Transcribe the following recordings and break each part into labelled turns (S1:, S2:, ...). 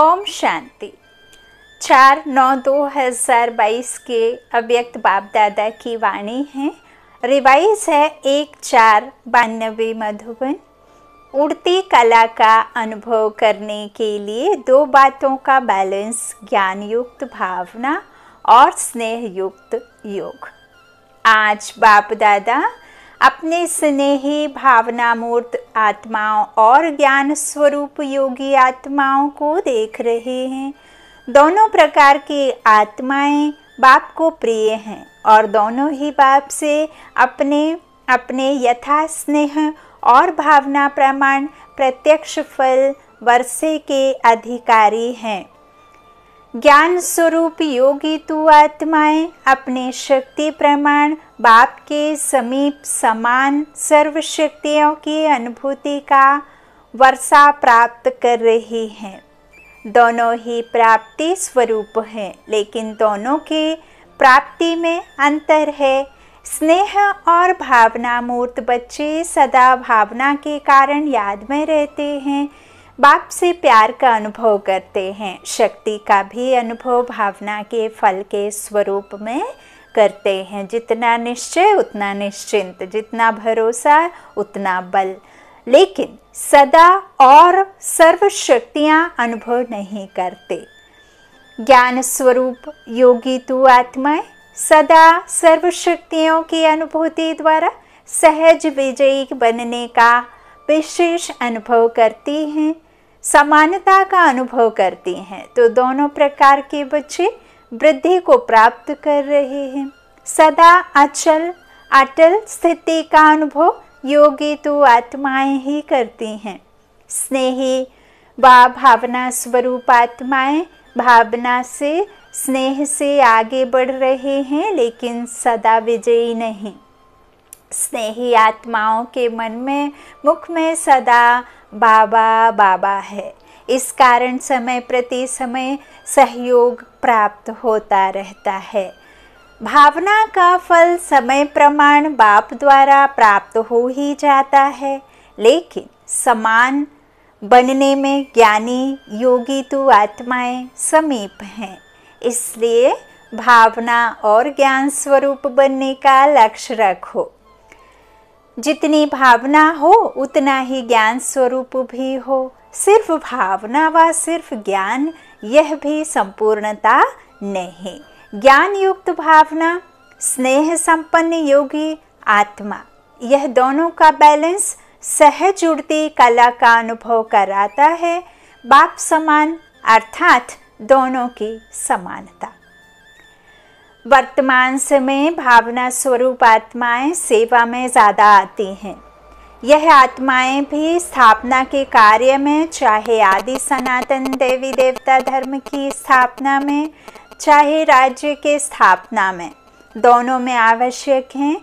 S1: ओम शांति चार नौ दो हज़ार बाईस के अव्यक्त बाप दादा की वाणी है रिवाइज है एक चार बानवे मधुबन उड़ती कला का अनुभव करने के लिए दो बातों का बैलेंस ज्ञान युक्त भावना और स्नेह युक्त योग आज बाप दादा अपने स्नेही भावनामूर्त आत्माओं और ज्ञान स्वरूप योगी आत्माओं को देख रहे हैं दोनों प्रकार की आत्माएं बाप को प्रिय हैं और दोनों ही बाप से अपने अपने यथा स्नेह और भावना प्रमाण प्रत्यक्ष फल वर्षे के अधिकारी हैं ज्ञान स्वरूप योगी तू आत्माएं अपने शक्ति प्रमाण बाप के समीप समान सर्वशक्तियों की अनुभूति का वर्षा प्राप्त कर रहे हैं दोनों ही प्राप्ति स्वरूप हैं लेकिन दोनों के प्राप्ति में अंतर है स्नेह और भावना मूर्त बच्चे सदा भावना के कारण याद में रहते हैं बाप से प्यार का अनुभव करते हैं शक्ति का भी अनुभव भावना के फल के स्वरूप में करते हैं जितना निश्चय उतना निश्चिंत जितना भरोसा उतना बल लेकिन सदा और सर्वशक्तियाँ अनुभव नहीं करते ज्ञान स्वरूप योगी तू आत्माएं सदा सर्वशक्तियों की अनुभूति द्वारा सहज विजयी बनने का विशेष अनुभव करती हैं समानता का अनुभव करती हैं तो दोनों प्रकार के बच्चे वृद्धि को प्राप्त कर रहे हैं सदा अचल अटल स्थिति का अनुभव योगी तो आत्माएं ही करती हैं स्नेही व भावना स्वरूप आत्माएं भावना से स्नेह से आगे बढ़ रहे हैं लेकिन सदा विजयी नहीं स्नेही आत्माओं के मन में मुख में सदा बाबा बाबा है इस कारण समय प्रति समय सहयोग प्राप्त होता रहता है भावना का फल समय प्रमाण बाप द्वारा प्राप्त हो ही जाता है लेकिन समान बनने में ज्ञानी योगी तो आत्माएं समीप हैं इसलिए भावना और ज्ञान स्वरूप बनने का लक्ष्य रखो जितनी भावना हो उतना ही ज्ञान स्वरूप भी हो सिर्फ भावना व सिर्फ ज्ञान यह भी संपूर्णता नहीं ज्ञान युक्त भावना स्नेह संपन्न योगी आत्मा यह दोनों का बैलेंस सहज उड़ती कला का अनुभव कराता है बाप समान अर्थात दोनों की समानता वर्तमान समय भावना स्वरूप आत्माएं सेवा में ज़्यादा आती हैं यह आत्माएं भी स्थापना के कार्य में चाहे आदि सनातन देवी देवता धर्म की स्थापना में चाहे राज्य के स्थापना में दोनों में आवश्यक हैं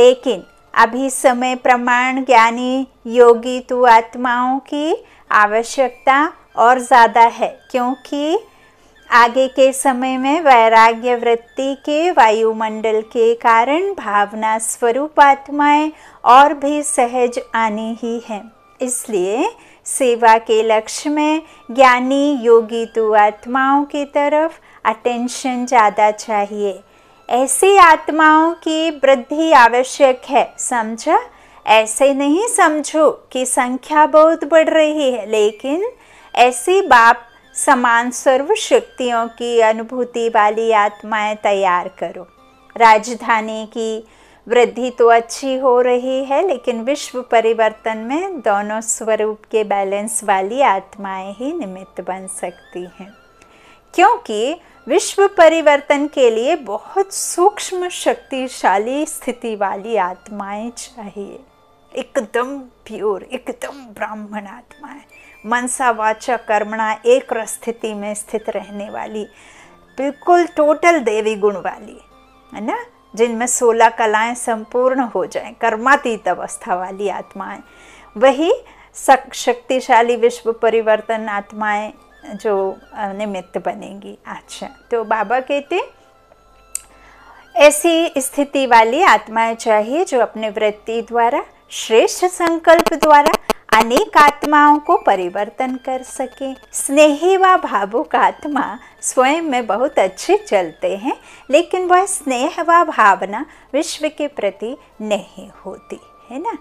S1: लेकिन अभी समय प्रमाण ज्ञानी योगी तो आत्माओं की आवश्यकता और ज़्यादा है क्योंकि आगे के समय में वैराग्य वृत्ति के वायुमंडल के कारण भावना स्वरूप आत्माएं और भी सहज आने ही है इसलिए सेवा के लक्ष्य में ज्ञानी योगी तो आत्माओं की तरफ अटेंशन ज़्यादा चाहिए ऐसी आत्माओं की वृद्धि आवश्यक है समझा ऐसे नहीं समझो कि संख्या बहुत बढ़ रही है लेकिन ऐसी बाप समान सर्वशक्तियों की अनुभूति वाली आत्माएं तैयार करो राजधानी की वृद्धि तो अच्छी हो रही है लेकिन विश्व परिवर्तन में दोनों स्वरूप के बैलेंस वाली आत्माएं ही निमित्त बन सकती हैं क्योंकि विश्व परिवर्तन के लिए बहुत सूक्ष्म शक्तिशाली स्थिति वाली आत्माएं चाहिए एकदम प्योर एकदम ब्राह्मण आत्माएं मनसा वाचा कर्मणा एक स्थिति में स्थित रहने वाली बिल्कुल टोटल देवी गुण वाली है ना जिनमें सोलह कलाएं संपूर्ण हो जाएं कर्मातीत अवस्था वाली आत्माएं वही शक्तिशाली विश्व परिवर्तन आत्माएं जो निमित्त बनेंगी अच्छा तो बाबा कहते ऐसी स्थिति वाली आत्माएं चाहिए जो अपने वृत्ति द्वारा श्रेष्ठ संकल्प द्वारा अनेक आत्माओं को परिवर्तन कर सके स्नेही व भावुक आत्मा स्वयं में बहुत अच्छे चलते हैं लेकिन वह स्नेह व भावना विश्व के प्रति नहीं होती है ना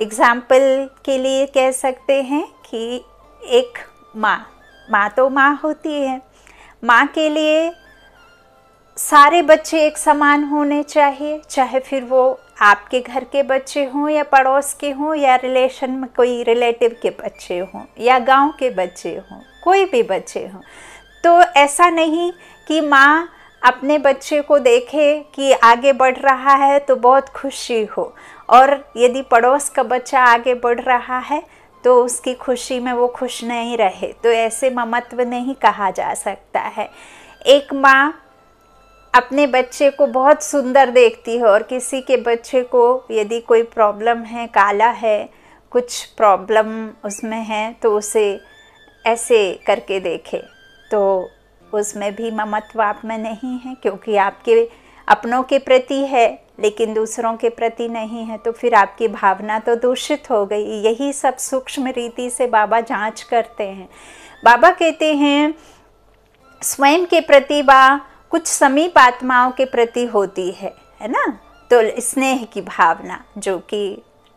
S1: एग्ज़ाम्पल के लिए कह सकते हैं कि एक माँ माँ तो माँ होती है माँ के लिए सारे बच्चे एक समान होने चाहिए चाहे फिर वो आपके घर के बच्चे हों या पड़ोस के हों या रिलेशन में कोई रिलेटिव के बच्चे हों या गांव के बच्चे हों कोई भी बच्चे हों तो ऐसा नहीं कि माँ अपने बच्चे को देखे कि आगे बढ़ रहा है तो बहुत खुशी हो और यदि पड़ोस का बच्चा आगे बढ़ रहा है तो उसकी खुशी में वो खुश नहीं रहे तो ऐसे ममत्व नहीं कहा जा सकता है एक माँ अपने बच्चे को बहुत सुंदर देखती है और किसी के बच्चे को यदि कोई प्रॉब्लम है काला है कुछ प्रॉब्लम उसमें है तो उसे ऐसे करके देखे तो उसमें भी ममत्व आप में नहीं है क्योंकि आपके अपनों के प्रति है लेकिन दूसरों के प्रति नहीं है तो फिर आपकी भावना तो दूषित हो गई यही सब सूक्ष्म रीति से बाबा जांच करते हैं बाबा कहते हैं स्वयं के प्रति वा कुछ समीप आत्माओं के प्रति होती है है ना तो स्नेह की भावना जो कि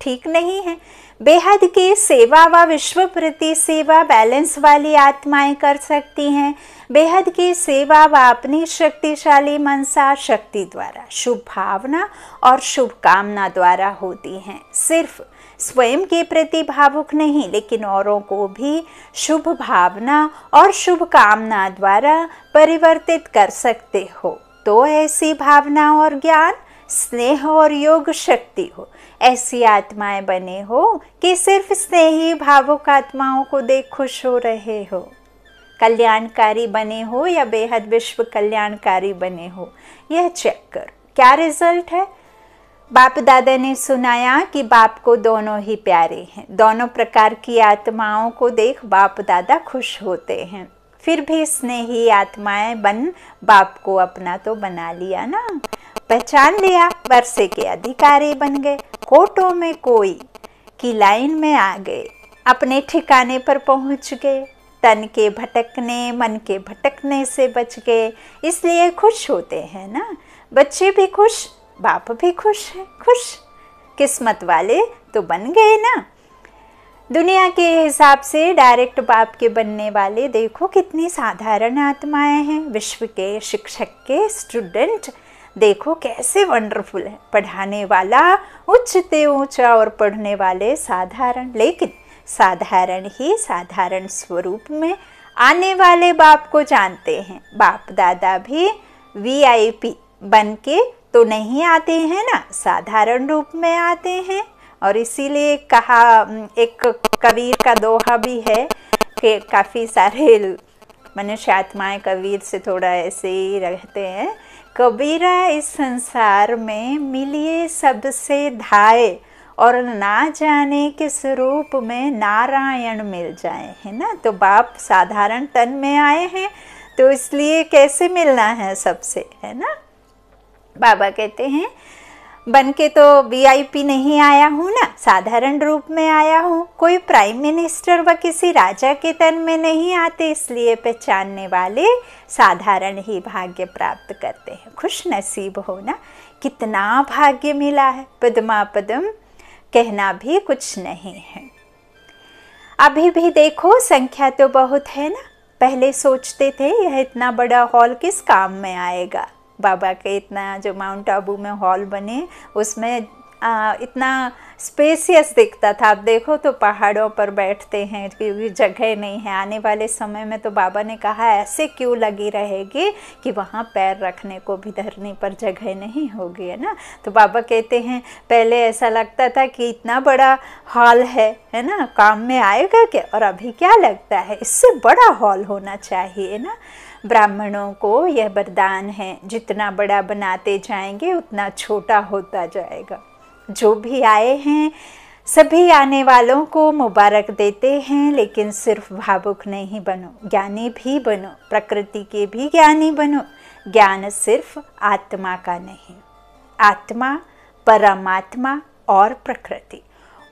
S1: ठीक नहीं है बेहद की सेवा व विश्व प्रति सेवा बैलेंस वाली आत्माएं कर सकती हैं बेहद की सेवा व अपनी शक्तिशाली मनसा शक्ति द्वारा शुभ भावना और शुभकामना द्वारा होती हैं सिर्फ स्वयं के प्रति भावुक नहीं लेकिन औरों को भी शुभ भावना और शुभकामना द्वारा परिवर्तित कर सकते हो तो ऐसी भावना और ज्ञान स्नेह और योग शक्ति हो ऐसी आत्माएं बने हो कि सिर्फ स्नेही भावुक आत्माओं को देख खुश हो रहे हो कल्याणकारी बने हो या बेहद विश्व कल्याणकारी बने हो यह चेक करो क्या रिजल्ट है बाप दादा ने सुनाया कि बाप को दोनों ही प्यारे हैं दोनों प्रकार की आत्माओं को देख बाप दादा खुश होते हैं फिर भी स्नेही आत्माएं बन बाप को अपना तो बना लिया ना पहचान लिया वर्षे के अधिकारी बन गए कोटों में कोई की लाइन में आ गए अपने ठिकाने पर पहुंच गए तन के भटकने मन के भटकने से बच गए इसलिए खुश होते हैं ना बच्चे भी खुश बाप भी खुश है खुश किस्मत वाले तो बन गए ना दुनिया के हिसाब से डायरेक्ट बाप के बनने वाले देखो कितनी साधारण आत्माएं हैं विश्व के शिक्षक के स्टूडेंट देखो कैसे वंडरफुल है पढ़ाने वाला उच्चते ऊंचा और पढ़ने वाले साधारण लेकिन साधारण ही साधारण स्वरूप में आने वाले बाप को जानते हैं बाप दादा भी वीआईपी बन के तो नहीं आते हैं ना साधारण रूप में आते हैं और इसीलिए कहा एक कबीर का दोहा भी है कि काफ़ी सारे मनुष्य आत्माएं कबीर से थोड़ा ऐसे ही रहते हैं कबीरा इस संसार में मिलिए सबसे धाए और ना जाने के स्वरूप में नारायण मिल जाए है ना तो बाप साधारण तन में आए हैं तो इसलिए कैसे मिलना है सबसे है ना बाबा कहते हैं बन के तो वीआईपी नहीं आया हूँ ना साधारण रूप में आया हूँ कोई प्राइम मिनिस्टर व किसी राजा के तन में नहीं आते इसलिए पहचानने वाले साधारण ही भाग्य प्राप्त करते हैं खुश नसीब हो ना कितना भाग्य मिला है पदमा पदम कहना भी कुछ नहीं है अभी भी देखो संख्या तो बहुत है ना पहले सोचते थे यह इतना बड़ा हॉल किस काम में आएगा बाबा के इतना जो माउंट आबू में हॉल बने उसमें आ, इतना स्पेसियस दिखता था आप देखो तो पहाड़ों पर बैठते हैं क्योंकि जगह नहीं है आने वाले समय में तो बाबा ने कहा ऐसे क्यों लगी रहेगी कि वहाँ पैर रखने को भी धरने पर जगह नहीं होगी है ना तो बाबा कहते हैं पहले ऐसा लगता था कि इतना बड़ा हॉल है है ना काम में आएगा क्या और अभी क्या लगता है इससे बड़ा हॉल होना चाहिए ना ब्राह्मणों को यह वरदान है जितना बड़ा बनाते जाएंगे उतना छोटा होता जाएगा जो भी आए हैं सभी आने वालों को मुबारक देते हैं लेकिन सिर्फ भावुक नहीं बनो ज्ञानी भी बनो प्रकृति के भी ज्ञानी बनो ज्ञान सिर्फ आत्मा का नहीं आत्मा परमात्मा और प्रकृति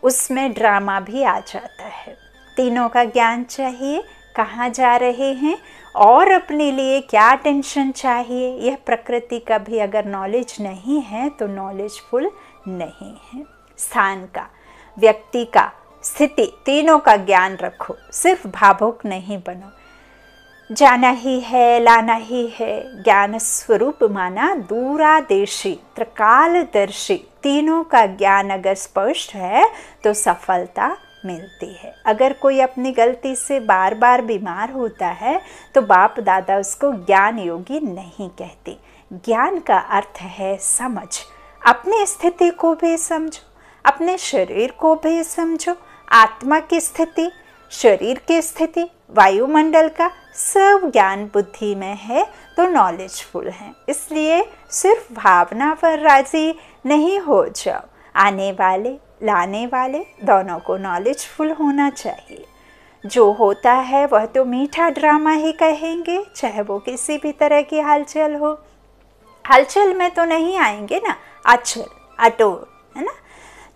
S1: उसमें ड्रामा भी आ जाता है तीनों का ज्ञान चाहिए कहाँ जा रहे हैं और अपने लिए क्या टेंशन चाहिए यह प्रकृति का भी अगर नॉलेज नहीं है तो नॉलेजफुल नहीं है स्थान का व्यक्ति का स्थिति तीनों का ज्ञान रखो सिर्फ भावुक नहीं बनो जाना ही है लाना ही है ज्ञान स्वरूप माना दूरादेशी त्रिकालदर्शी तीनों का ज्ञान अगर स्पष्ट है तो सफलता मिलती है अगर कोई अपनी गलती से बार बार बीमार होता है तो बाप दादा उसको ज्ञान योगी नहीं कहते ज्ञान का अर्थ है समझ अपनी स्थिति को भी समझो अपने शरीर को भी समझो आत्मा की स्थिति शरीर की स्थिति वायुमंडल का सब ज्ञान बुद्धि में है तो नॉलेजफुल है इसलिए सिर्फ भावना पर राजी नहीं हो जाओ आने वाले लाने वाले दोनों को नॉलेजफुल होना चाहिए जो होता है वह तो मीठा ड्रामा ही कहेंगे चाहे वो किसी भी तरह की हलचल हो हलचल में तो नहीं आएंगे ना अचल अटोर है ना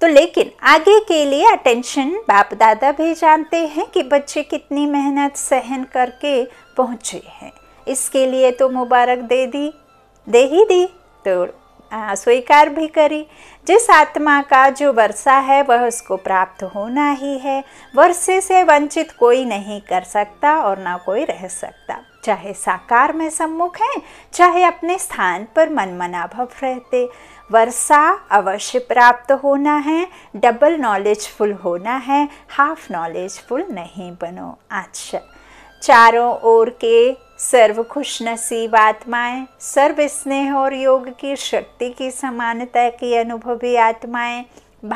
S1: तो लेकिन आगे के लिए अटेंशन बाप दादा भी जानते हैं कि बच्चे कितनी मेहनत सहन करके पहुँचे हैं इसके लिए तो मुबारक दे दी दे ही दी तो स्वीकार भी करी जिस आत्मा का जो वर्षा है वह उसको प्राप्त होना ही है वर्षे से वंचित कोई नहीं कर सकता और ना कोई रह सकता चाहे साकार में सम्मुख हैं चाहे अपने स्थान पर मनमनाभव रहते वर्षा अवश्य प्राप्त होना है डबल नॉलेजफुल होना है हाफ नॉलेजफुल नहीं बनो अच्छा चारों ओर के सर्व खुश नसीब आत्माएं सर्व स्नेह और योग की शक्ति की समानता की अनुभवी आत्माएं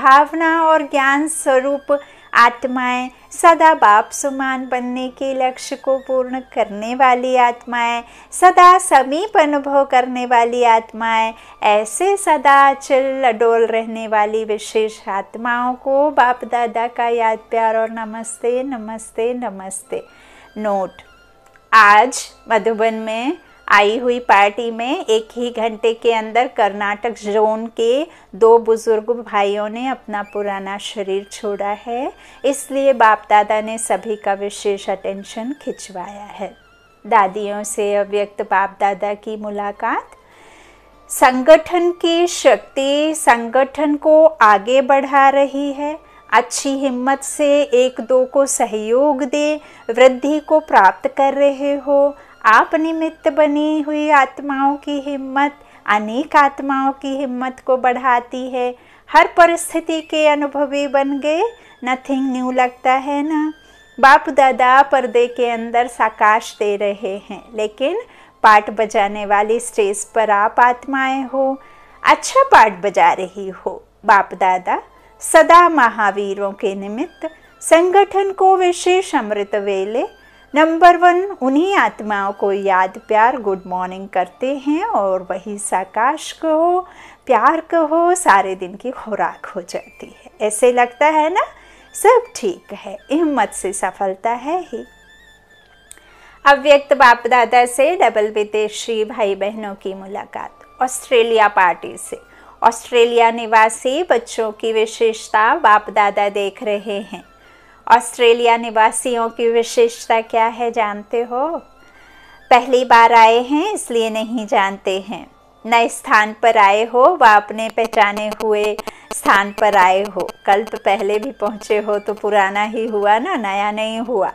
S1: भावना और ज्ञान स्वरूप आत्माएं सदा बाप समान बनने के लक्ष्य को पूर्ण करने वाली आत्माएं सदा समीप अनुभव करने वाली आत्माएं ऐसे सदा चिल अडोल रहने वाली विशेष आत्माओं को बाप दादा का याद प्यार और नमस्ते नमस्ते नमस्ते नोट आज मधुबन में आई हुई पार्टी में एक ही घंटे के अंदर कर्नाटक जोन के दो बुज़ुर्ग भाइयों ने अपना पुराना शरीर छोड़ा है इसलिए बाप दादा ने सभी का विशेष अटेंशन खिंचवाया है दादियों से अव्यक्त बाप दादा की मुलाकात संगठन की शक्ति संगठन को आगे बढ़ा रही है अच्छी हिम्मत से एक दो को सहयोग दे वृद्धि को प्राप्त कर रहे हो आप निमित्त बनी हुई आत्माओं की हिम्मत अनेक आत्माओं की हिम्मत को बढ़ाती है हर परिस्थिति के अनुभवी बन गए नथिंग न्यू लगता है ना बाप दादा पर्दे के अंदर साकाश दे रहे हैं लेकिन पाठ बजाने वाली स्टेज पर आप आत्माएं हो अच्छा पाठ बजा रही हो बाप दादा सदा महावीरों के निमित्त संगठन को विशेष अमृत वेले नंबर वन उन्हीं आत्माओं को याद प्यार गुड मॉर्निंग करते हैं और वही साकाश कहो प्यार कहो सारे दिन की खुराक हो जाती है ऐसे लगता है ना सब ठीक है हिम्मत से सफलता है ही अव्यक्त बाप दादा से डबल विदेशी भाई बहनों की मुलाकात ऑस्ट्रेलिया पार्टी से ऑस्ट्रेलिया निवासी बच्चों की विशेषता बाप दादा देख रहे हैं ऑस्ट्रेलिया निवासियों की विशेषता क्या है जानते हो पहली बार आए हैं इसलिए नहीं जानते हैं नए स्थान पर आए हो व अपने पहचाने हुए स्थान पर आए हो कल्प तो पहले भी पहुँचे हो तो पुराना ही हुआ ना नया नहीं हुआ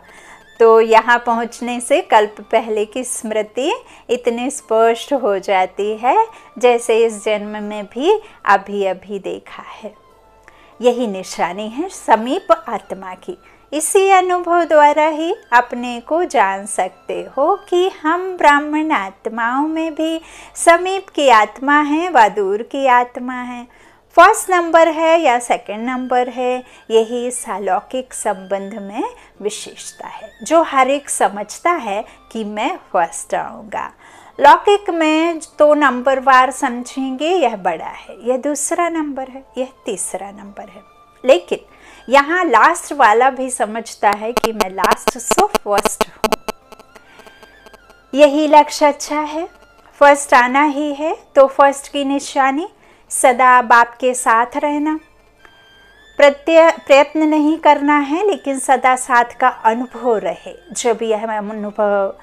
S1: तो यहाँ पहुँचने से कल्प पहले की स्मृति इतनी स्पष्ट हो जाती है जैसे इस जन्म में भी अभी अभी देखा है यही निशानी है समीप आत्मा की इसी अनुभव द्वारा ही अपने को जान सकते हो कि हम ब्राह्मण आत्माओं में भी समीप की आत्मा है व दूर की आत्मा है फर्स्ट नंबर है या सेकंड नंबर है यही इस अलौकिक संबंध में विशेषता है जो हर एक समझता है कि मैं फर्स्ट आऊँगा लौकिक में तो नंबर वार समझेंगे यह बड़ा है यह दूसरा नंबर है यह तीसरा नंबर है लेकिन यहाँ लास्ट वाला भी समझता है कि मैं लास्ट सो फर्स्ट हूँ यही लक्ष्य अच्छा है फर्स्ट आना ही है तो फर्स्ट की निशानी सदा बाप के साथ रहना प्रत्यय प्रयत्न नहीं करना है लेकिन सदा साथ का अनुभव रहे जब यह अनुभव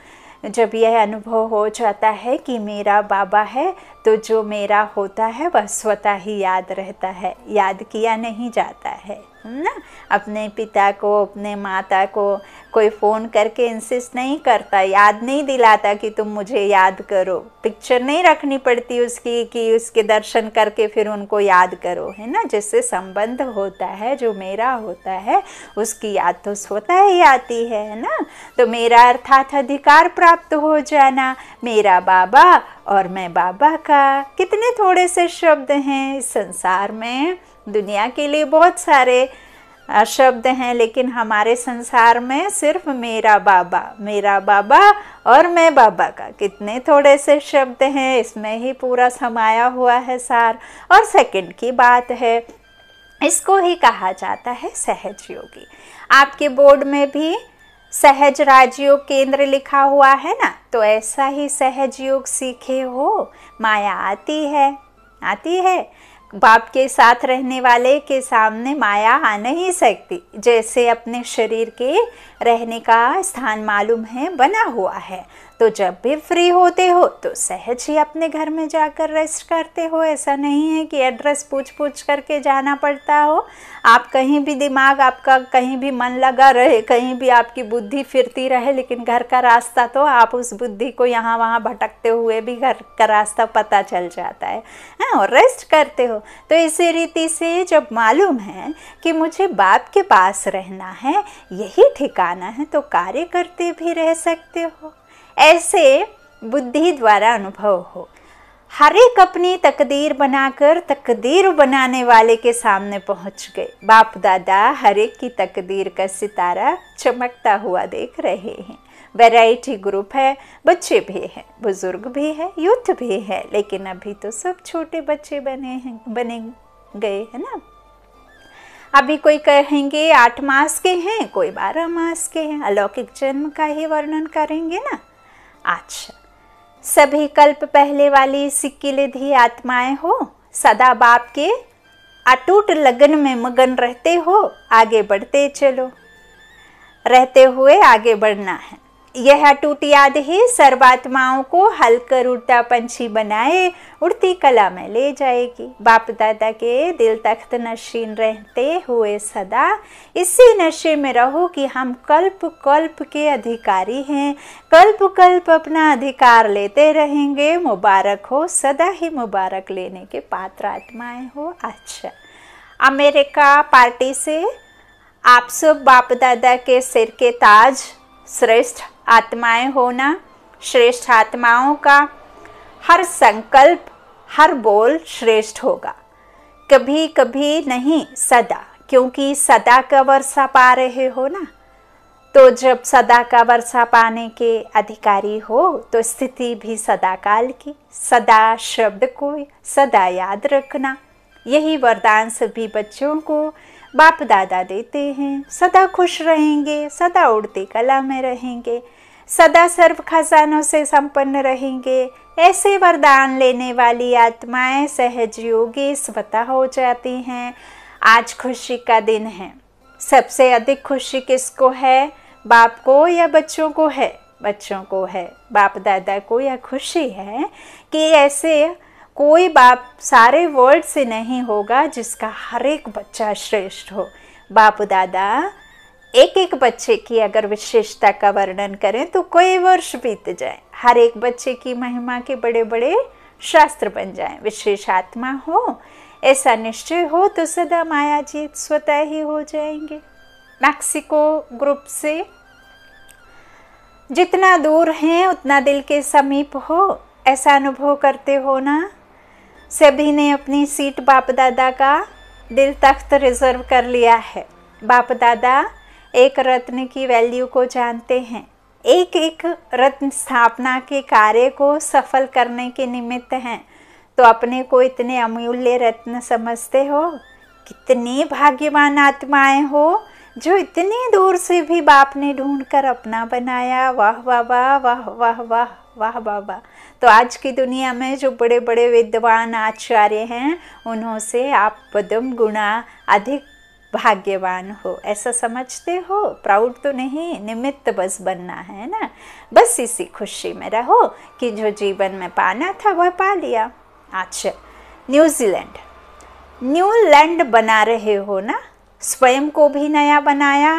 S1: जब यह अनुभव हो जाता है कि मेरा बाबा है तो जो मेरा होता है वह स्वतः ही याद रहता है याद किया नहीं जाता है है ना अपने पिता को अपने माता को कोई फ़ोन करके इंसिस्ट नहीं करता याद नहीं दिलाता कि तुम मुझे याद करो पिक्चर नहीं रखनी पड़ती उसकी कि उसके दर्शन करके फिर उनको याद करो है ना जिससे संबंध होता है जो मेरा होता है उसकी याद तो स्वतः ही आती है है ना तो मेरा अर्थात अधिकार प्राप्त हो जाना मेरा बाबा और मैं बाबा का कितने थोड़े से शब्द हैं इस संसार में दुनिया के लिए बहुत सारे शब्द हैं लेकिन हमारे संसार में सिर्फ मेरा बाबा मेरा बाबा और मैं बाबा का कितने थोड़े से शब्द हैं इसमें ही पूरा समाया हुआ है सार और सेकंड की बात है इसको ही कहा जाता है सहज योगी आपके बोर्ड में भी सहज राजयोग केंद्र लिखा हुआ है ना तो ऐसा ही सहज योग सीखे हो माया आती है आती है बाप के साथ रहने वाले के सामने माया आ नहीं सकती जैसे अपने शरीर के रहने का स्थान मालूम है बना हुआ है तो जब भी फ्री होते हो तो सहज ही अपने घर में जाकर रेस्ट करते हो ऐसा नहीं है कि एड्रेस पूछ पूछ करके जाना पड़ता हो आप कहीं भी दिमाग आपका कहीं भी मन लगा रहे कहीं भी आपकी बुद्धि फिरती रहे लेकिन घर का रास्ता तो आप उस बुद्धि को यहाँ वहाँ भटकते हुए भी घर का रास्ता पता चल जाता है हाँ और रेस्ट करते हो तो इसी रीति से जब मालूम है कि मुझे बाप के पास रहना है यही ठिकाना है तो कार्य करते भी रह सकते हो ऐसे बुद्धि द्वारा अनुभव हो हर एक अपनी तकदीर बनाकर तकदीर बनाने वाले के सामने पहुंच गए बाप दादा हर एक की तकदीर का सितारा चमकता हुआ देख रहे हैं वैरायटी ग्रुप है बच्चे भी हैं बुज़ुर्ग भी है यूथ भी है लेकिन अभी तो सब छोटे बच्चे बने हैं बने गए है ना अभी कोई कहेंगे आठ मास के हैं कोई बारह मास के हैं अलौकिक जन्म का ही वर्णन करेंगे ना अच्छा सभी कल्प पहले वाली सिक्किलिधि आत्माएं हो सदा बाप के अटूट लगन में मगन रहते हो आगे बढ़ते चलो रहते हुए आगे बढ़ना है यह टूट याद ही सर्वात्माओं को हलकर उड़ता पंछी बनाए उड़ती कला में ले जाएगी बाप दादा के दिल तख्त नशीन रहते हुए सदा इसी नशे में रहो कि हम कल्प कल्प के अधिकारी हैं कल्प कल्प अपना अधिकार लेते रहेंगे मुबारक हो सदा ही मुबारक लेने के पात्र आत्माएं हो अच्छा अमेरिका पार्टी से आप सब बाप दादा के सिर के ताज श्रेष्ठ आत्माएं होना श्रेष्ठ आत्माओं का हर संकल्प हर बोल श्रेष्ठ होगा कभी कभी नहीं सदा क्योंकि सदा का वर्षा पा रहे हो ना तो जब सदा का वर्षा पाने के अधिकारी हो तो स्थिति भी सदा काल की सदा शब्द को सदा याद रखना यही वरदान सभी बच्चों को बाप दादा देते हैं सदा खुश रहेंगे सदा उड़ती कला में रहेंगे सदा सर्व खजानों से संपन्न रहेंगे ऐसे वरदान लेने वाली आत्माएं सहज योगी स्वतः हो जाती हैं आज खुशी का दिन है सबसे अधिक खुशी किसको है बाप को या बच्चों को है बच्चों को है बाप दादा को यह खुशी है कि ऐसे कोई बाप सारे वर्ल्ड से नहीं होगा जिसका हर एक बच्चा श्रेष्ठ हो बाप दादा एक एक बच्चे की अगर विशेषता का वर्णन करें तो कई वर्ष बीत जाए हर एक बच्चे की महिमा के बड़े बड़े शास्त्र बन जाए विशेष आत्मा हो ऐसा निश्चय हो तो सदा माया जी स्वतः ही हो जाएंगे मैक्सिको ग्रुप से जितना दूर हैं उतना दिल के समीप हो ऐसा अनुभव करते हो ना सभी ने अपनी सीट बाप दादा का दिल तख्त रिजर्व कर लिया है बाप दादा एक रत्न की वैल्यू को जानते हैं एक एक रत्न स्थापना के कार्य को सफल करने के निमित्त हैं तो अपने को इतने अमूल्य रत्न समझते हो कितनी भाग्यवान आत्माएं हो जो इतनी दूर से भी बाप ने ढूंढकर कर अपना बनाया वाह वाह वाह वाह वाह वाह वाह बाबा तो आज की दुनिया में जो बड़े बड़े विद्वान आचार्य हैं उन्हों से आप पदम गुणा अधिक भाग्यवान हो ऐसा समझते हो प्राउड तो नहीं निमित्त बस बनना है ना बस इसी खुशी में रहो कि जो जीवन में पाना था वह पा लिया अच्छा न्यूजीलैंड न्यू लैंड बना रहे हो ना स्वयं को भी नया बनाया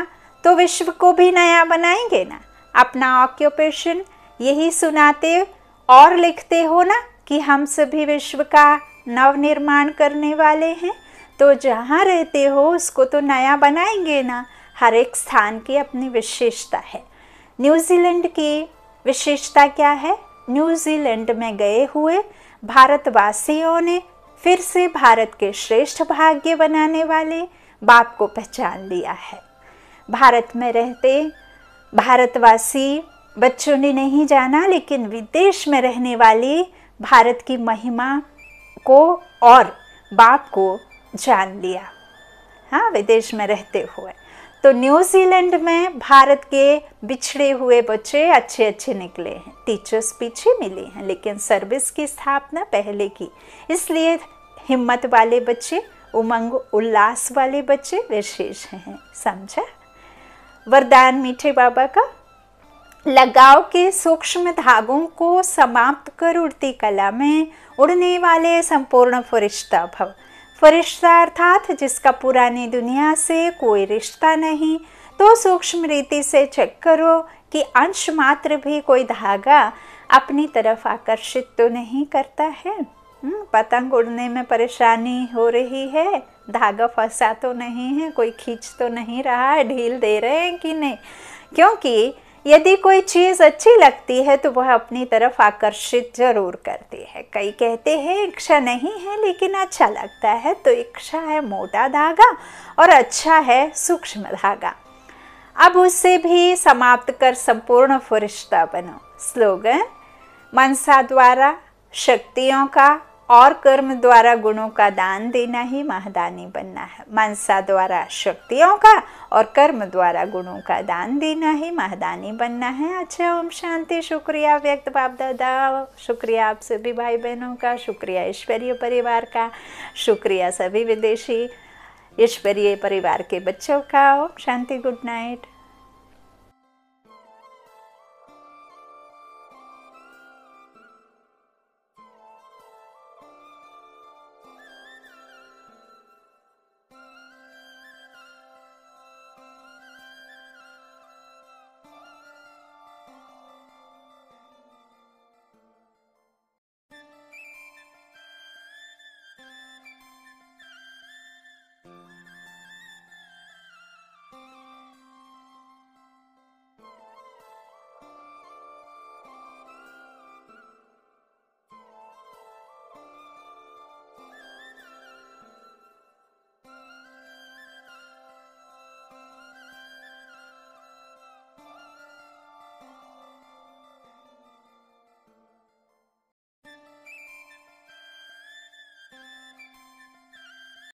S1: तो विश्व को भी नया बनाएंगे ना अपना ऑक्यूपेशन यही सुनाते और लिखते हो ना कि हम सभी विश्व का नव निर्माण करने वाले हैं तो जहाँ रहते हो उसको तो नया बनाएंगे ना हर एक स्थान की अपनी विशेषता है न्यूजीलैंड की विशेषता क्या है न्यूजीलैंड में गए हुए भारतवासियों ने फिर से भारत के श्रेष्ठ भाग्य बनाने वाले बाप को पहचान लिया है भारत में रहते भारतवासी बच्चों ने नहीं जाना लेकिन विदेश में रहने वाली भारत की महिमा को और बाप को जान लिया हाँ विदेश में रहते हुए तो न्यूजीलैंड में भारत के बिछड़े हुए बच्चे अच्छे अच्छे निकले हैं टीचर्स पीछे मिले हैं लेकिन सर्विस की स्थापना पहले की इसलिए हिम्मत वाले बच्चे उमंग उल्लास वाले बच्चे विशेष हैं समझा वरदान मीठे बाबा का लगाव के सूक्ष्म धागों को समाप्त कर उड़ती कला में उड़ने वाले संपूर्ण फरिश्ता भव फरिश्ता अर्थात जिसका पुरानी दुनिया से कोई रिश्ता नहीं तो सूक्ष्म रीति से चेक करो कि अंश मात्र भी कोई धागा अपनी तरफ आकर्षित तो नहीं करता है हम्म, पतंग उड़ने में परेशानी हो रही है धागा फंसा तो नहीं है कोई खींच तो नहीं रहा है ढील दे रहे हैं कि नहीं क्योंकि यदि कोई चीज़ अच्छी लगती है तो वह अपनी तरफ आकर्षित जरूर करती है कई कहते हैं इच्छा नहीं है लेकिन अच्छा लगता है तो इच्छा है मोटा धागा और अच्छा है सूक्ष्म धागा अब उसे भी समाप्त कर संपूर्ण फरिश्ता बनो स्लोगन मनसा द्वारा शक्तियों का और कर्म द्वारा गुणों का दान देना ही महादानी बनना है मनसा द्वारा शक्तियों का और कर्म द्वारा गुणों का दान देना ही महादानी बनना है अच्छा ओम शांति शुक्रिया व्यक्त बाप दादा शुक्रिया आप सभी भाई बहनों का शुक्रिया ईश्वरीय परिवार का शुक्रिया सभी विदेशी ईश्वरीय परिवार के बच्चों का ओम शांति गुड नाइट